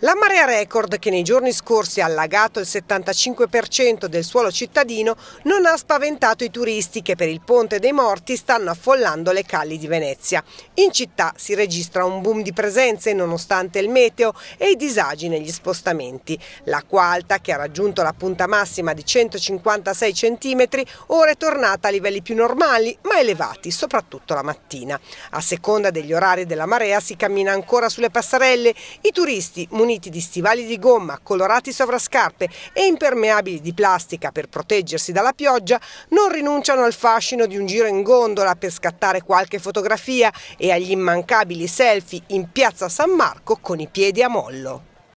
La marea record che nei giorni scorsi ha allagato il 75% del suolo cittadino non ha spaventato i turisti che per il Ponte dei Morti stanno affollando le calli di Venezia. In città si registra un boom di presenze nonostante il meteo e i disagi negli spostamenti. L'acqua alta che ha raggiunto la punta massima di 156 cm ora è tornata a livelli più normali ma elevati soprattutto la mattina. A seconda degli orari della marea si cammina ancora sulle passerelle. I turisti municipali muniti di stivali di gomma, colorati sovrascarpe e impermeabili di plastica per proteggersi dalla pioggia, non rinunciano al fascino di un giro in gondola per scattare qualche fotografia e agli immancabili selfie in piazza San Marco con i piedi a mollo.